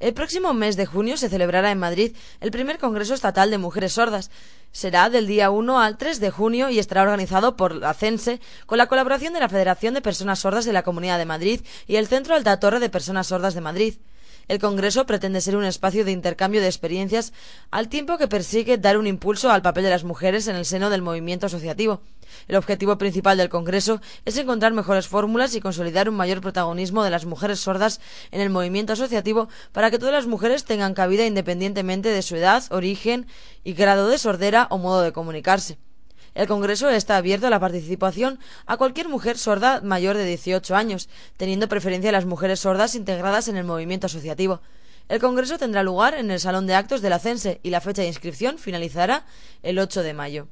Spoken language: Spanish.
El próximo mes de junio se celebrará en Madrid el primer Congreso Estatal de Mujeres Sordas. Será del día 1 al 3 de junio y estará organizado por la CENSE con la colaboración de la Federación de Personas Sordas de la Comunidad de Madrid y el Centro Alta Torre de Personas Sordas de Madrid. El Congreso pretende ser un espacio de intercambio de experiencias al tiempo que persigue dar un impulso al papel de las mujeres en el seno del movimiento asociativo. El objetivo principal del Congreso es encontrar mejores fórmulas y consolidar un mayor protagonismo de las mujeres sordas en el movimiento asociativo para que todas las mujeres tengan cabida independientemente de su edad, origen y grado de sordera o modo de comunicarse. El Congreso está abierto a la participación a cualquier mujer sorda mayor de 18 años, teniendo preferencia a las mujeres sordas integradas en el movimiento asociativo. El Congreso tendrá lugar en el Salón de Actos de la CENSE y la fecha de inscripción finalizará el 8 de mayo.